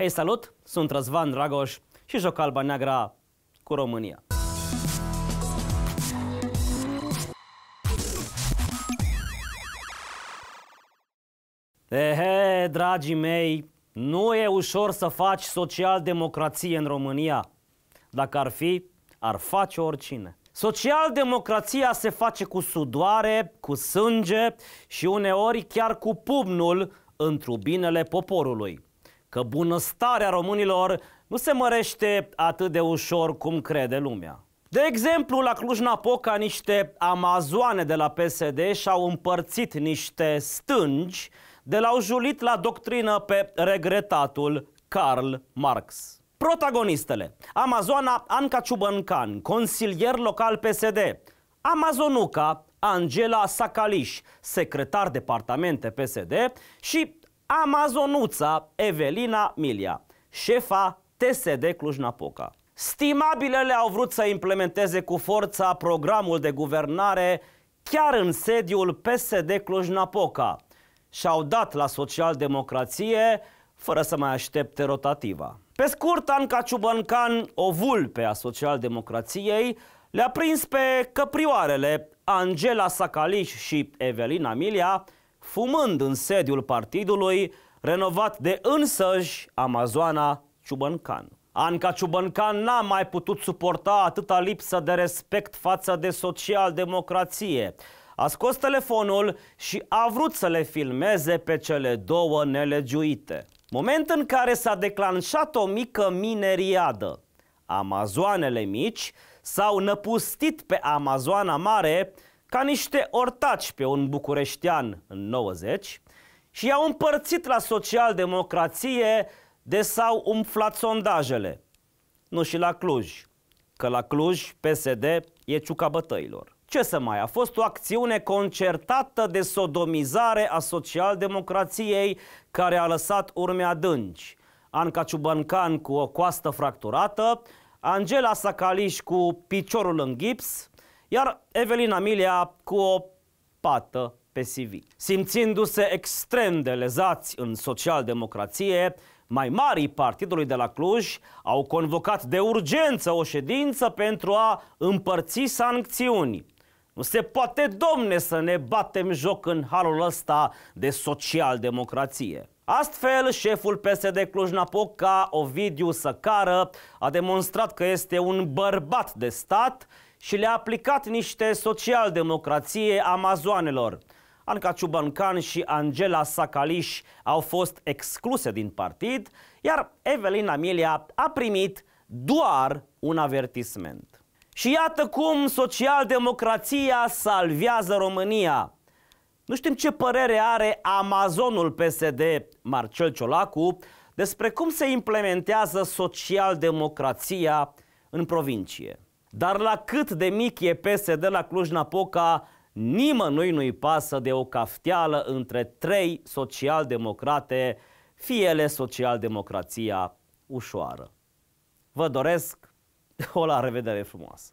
Hei, salut! Sunt Răzvan Dragoș și joc Alba Neagra cu România. Ehe, dragii mei, nu e ușor să faci social-democrație în România. Dacă ar fi, ar face oricine. Social-democrația se face cu sudoare, cu sânge și uneori chiar cu pumnul într binele poporului că bunăstarea românilor nu se mărește atât de ușor cum crede lumea. De exemplu, la Cluj-Napoca, niște amazoane de la PSD și-au împărțit niște stângi de la au julit la doctrină pe regretatul Karl Marx. Protagonistele. Amazona Anca Ciubăncan, consilier local PSD. Amazonuca Angela Sacaliș, secretar departamente PSD și Amazonuța Evelina Milia, șefa TSD Cluj-Napoca. Stimabilele au vrut să implementeze cu forța programul de guvernare chiar în sediul PSD Cluj-Napoca și-au dat la socialdemocrație fără să mai aștepte rotativa. Pe scurt, Anca Ciubăncan, o vulpe a socialdemocrației, le-a prins pe căprioarele Angela Sacaliș și Evelina Milia, fumând în sediul partidului, renovat de însăși Amazoana Ciubăncan. Anca Ciubăncan n-a mai putut suporta atâta lipsă de respect față de socialdemocrație. A scos telefonul și a vrut să le filmeze pe cele două nelegiuite. Moment în care s-a declanșat o mică mineriadă. Amazoanele mici s-au năpustit pe Amazoana Mare ca niște ortaci pe un bucureștean în 90 și i-au împărțit la socialdemocrație de s-au umflat sondajele. Nu și la Cluj, că la Cluj PSD e ciuca bătăilor. Ce să mai, a fost o acțiune concertată de sodomizare a socialdemocrației care a lăsat urme adânci. Anca Ciubancan cu o coastă fracturată, Angela Sacaliș cu piciorul în gips, iar Evelina Milia cu o pată pe CV. Simțindu-se extrem de lezați în socialdemocrație, mai marii partidului de la Cluj au convocat de urgență o ședință pentru a împărți sancțiuni. Nu se poate, domne, să ne batem joc în halul ăsta de socialdemocrație. Astfel, șeful PSD Cluj-Napoca, Ovidiu Săcară, a demonstrat că este un bărbat de stat și le-a aplicat niște socialdemocrație amazoanelor. Anca Ciubancan și Angela Sacaliș au fost excluse din partid, iar Evelyn Amelia a primit doar un avertisment. Și iată cum socialdemocrația salvează România. Nu știm ce părere are Amazonul PSD, Marcel Ciolacu, despre cum se implementează socialdemocrația în provincie. Dar la cât de mic e PSD la Cluj-Napoca, nimănui nu-i pasă de o cafteală între trei socialdemocrate, fie ele socialdemocrația ușoară. Vă doresc o la revedere frumoasă!